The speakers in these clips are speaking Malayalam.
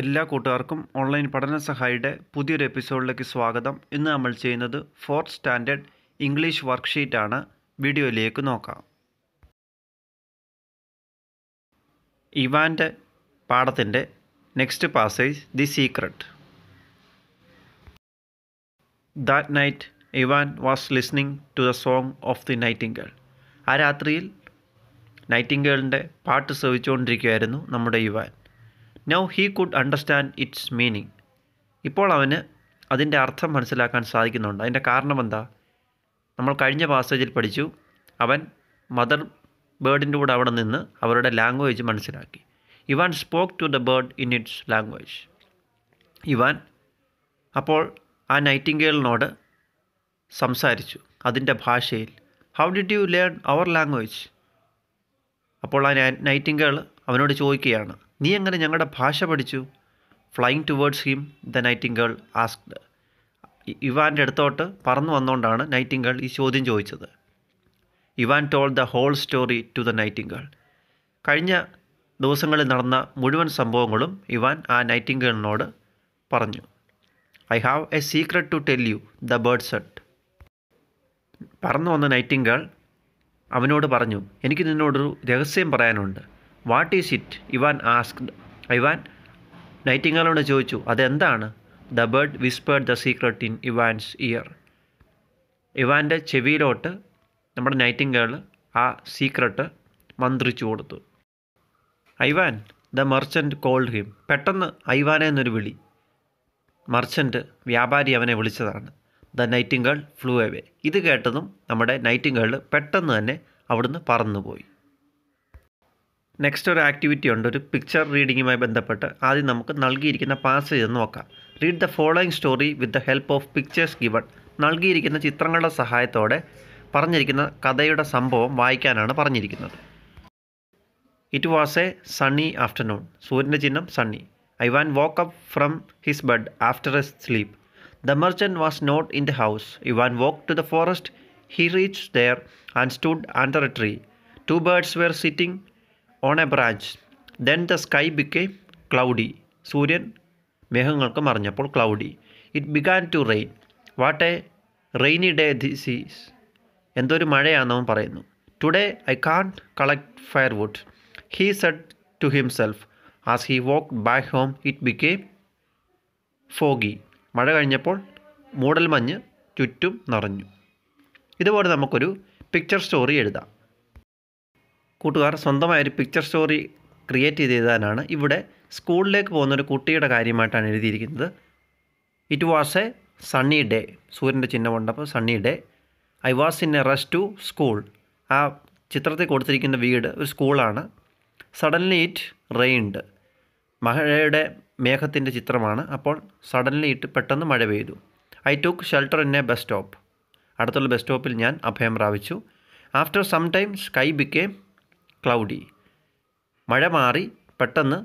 എല്ലാ കൂട്ടുകാർക്കും ഓൺലൈൻ പഠന സഹായിയുടെ പുതിയൊരു എപ്പിസോഡിലേക്ക് സ്വാഗതം ഇന്ന് നമ്മൾ ചെയ്യുന്നത് ഫോർത്ത് സ്റ്റാൻഡേർഡ് ഇംഗ്ലീഷ് വർക്ക്ഷീറ്റാണ് വീഡിയോയിലേക്ക് നോക്കാം ഇവാൻ്റെ പാഠത്തിൻ്റെ next passage the secret that night Ivan was listening to the song of the nightingale ആ രാത്രിയിൽ നൈറ്റിംഗേളിൻ്റെ പാട്ട് ശ്രവിച്ചുകൊണ്ടിരിക്കുകയായിരുന്നു നമ്മുടെ Ivan now he could understand its meaning ഇപ്പോൾ അവന് അതിൻ്റെ അർത്ഥം മനസ്സിലാക്കാൻ സാധിക്കുന്നുണ്ട് അതിൻ്റെ കാരണം എന്താ നമ്മൾ കഴിഞ്ഞ പാസേജിൽ പഠിച്ചു അവൻ മദർ ബേർഡിൻ്റെ കൂടെ അവിടെ നിന്ന് അവരുടെ ലാംഗ്വേജ് മനസ്സിലാക്കി Ivan spoke to the bird in its language Ivan അപ്പോൾ ആ നൈറ്റിംഗേലിനോട് സംസാരിച്ചു അതിൻ്റെ ഭാഷയിൽ how did you learn our language അപ്പോൾ ആ നൈറ്റിംഗേൾ അവനോട് ചോദിക്കുകയാണ് നീ എങ്ങനെ ഞങ്ങളുടെ ഭാഷ പഠിച്ചു flying towards him the nightingale asked ഇവാൻ്റെ അടുത്തോട്ട് പറന്നു വന്നുകൊണ്ടാണ് നൈറ്റിംഗേൾ ഈ ചോദ്യം ചോദിച്ചത് Ivan told the whole story to the nightingale കഴിഞ്ഞ ദിവസങ്ങളിൽ നടന്ന മുഴുവൻ സംഭവങ്ങളും ഇവാൻ ആ നൈറ്റിംഗേളിനോട് പറഞ്ഞു I have a secret to tell you the bird said പറന്നു വന്ന നൈറ്റിംഗേൾ അവനോട് പറഞ്ഞു എനിക്ക് നിന്നോടൊരു രഹസ്യം പറയാനുണ്ട് what is it Ivan asked Ivan നൈറ്റിങ്ങാലോട് ചോദിച്ചു അതെന്താണ് the bird whispered the secret in Evans year ഇവാൻ്റെ ചെവിയിലോട്ട് നമ്മുടെ നൈറ്റിംഗേൾ ആ സീക്രട്ട് മന്ത്രിച്ചു കൊടുത്തു Ivan the merchant called him പെട്ടെന്ന് ഐവാനെ എന്നൊരു വിളി മർച്ചൻറ്റ് വ്യാപാരി അവനെ വിളിച്ചതാണ് ദ നൈറ്റിംഗേൾ ഫ്ലൂ എവേ ഇത് കേട്ടതും നമ്മുടെ നൈറ്റിംഗേൾ പെട്ടെന്ന് തന്നെ അവിടുന്ന് പറന്നുപോയി നെക്സ്റ്റ് ഒരു ആക്ടിവിറ്റി ഉണ്ട് ഒരു പിക്ചർ റീഡിങ്ങുമായി ബന്ധപ്പെട്ട് ആദ്യം നമുക്ക് നൽകിയിരിക്കുന്ന പാസേജ് നോക്കാം read the following story with the help of pictures given നൽകിയിരിക്കുന്ന ചിത്രങ്ങളുടെ സഹായത്തോടെ പറഞ്ഞിരിക്കുന്ന കഥയുടെ സംഭവം വായിക്കാനാണ് പറഞ്ഞിരിക്കുന്നത് it was a sunny afternoon സൂര്യൻ്റെ ചിഹ്നം sunny Ivan walk up from his bed after a sleep the merchant was not in the house Ivan walk to the forest he reach there and stood under a tree two birds were sitting on a branch then the sky became cloudy സൂര്യൻ മേഘങ്ങൾക്ക് മറിഞ്ഞപ്പോൾ cloudy it began to rain what a rainy day this is എന്തൊരു മഴയാണെന്നവൻ പറയുന്നു today I can collect fire wood he said to himself as he walk back home it became foggy മഴ കഴിഞ്ഞപ്പോൾ മൂടൽ മഞ്ഞ് ചുറ്റും നിറഞ്ഞു ഇതുപോലെ നമുക്കൊരു പിക്ചർ സ്റ്റോറി എഴുതാം കൂട്ടുകാർ സ്വന്തമായ ഒരു പിക്ചർ സ്റ്റോറി ക്രിയേറ്റ് ചെയ്ത് എഴുതാനാണ് ഇവിടെ സ്കൂളിലേക്ക് പോകുന്ന ഒരു കുട്ടിയുടെ കാര്യമായിട്ടാണ് എഴുതിയിരിക്കുന്നത് it was a sunny day സൂര്യൻ്റെ ചിഹ്നം അപ്പോൾ sunny day I was in a rush to school ആ ചിത്രത്തിൽ കൊടുത്തിരിക്കുന്ന വീട് ഒരു സ്കൂളാണ് സഡൻലി ഇറ്റ് റെയിൻഡ് മഴയുടെ മേഘത്തിൻ്റെ ചിത്രമാണ് അപ്പോൾ സഡൻലി ഇട്ട് പെട്ടെന്ന് മഴ പെയ്തു I took shelter in a bus stop അടുത്തുള്ള ബസ് സ്റ്റോപ്പിൽ ഞാൻ അഭയം പ്രാപിച്ചു after some time sky became cloudy മഴ മാറി പെട്ടെന്ന്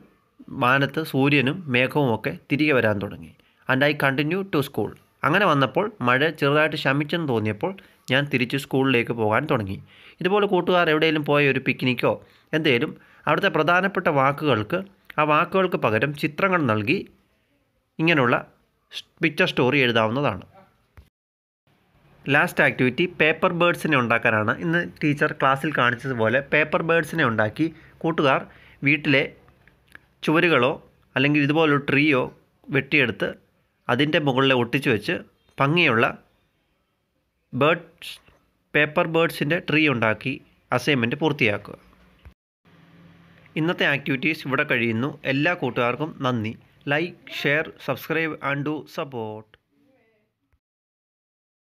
മാനത്ത് സൂര്യനും മേഘവും ഒക്കെ തിരികെ വരാൻ തുടങ്ങി and I continue to school അങ്ങനെ വന്നപ്പോൾ മഴ ചെറുതായിട്ട് ശമിച്ചെന്ന് തോന്നിയപ്പോൾ ഞാൻ തിരിച്ച് സ്കൂളിലേക്ക് പോകാൻ തുടങ്ങി ഇതുപോലെ കൂട്ടുകാർ എവിടെയെങ്കിലും പോയ ഒരു പിക്നിക്കോ എന്തേലും അവിടുത്തെ പ്രധാനപ്പെട്ട വാക്കുകൾക്ക് ആ വാക്കുകൾക്ക് പകരം ചിത്രങ്ങൾ നൽകി ഇങ്ങനെയുള്ള പിക്ചർ സ്റ്റോറി എഴുതാവുന്നതാണ് ലാസ്റ്റ് ആക്ടിവിറ്റി പേപ്പർ ബേഡ്സിനെ ഉണ്ടാക്കാനാണ് ഇന്ന് ടീച്ചർ ക്ലാസ്സിൽ കാണിച്ചതുപോലെ പേപ്പർ ബേഡ്സിനെ ഉണ്ടാക്കി കൂട്ടുകാർ വീട്ടിലെ ചുവരുകളോ അല്ലെങ്കിൽ ഇതുപോലൊരു ട്രീയോ വെട്ടിയെടുത്ത് അതിൻ്റെ മുകളിൽ ഒട്ടിച്ചു വെച്ച് ഭംഗിയുള്ള ബേഡ്സ് പേപ്പർ ബേഡ്സിൻ്റെ ട്രീ ഉണ്ടാക്കി അസൈൻമെൻറ്റ് പൂർത്തിയാക്കുക ഇന്നത്തെ ആക്ടിവിറ്റീസ് ഇവിടെ കഴിയുന്നു എല്ലാ കൂട്ടുകാർക്കും നന്ദി like share subscribe and do support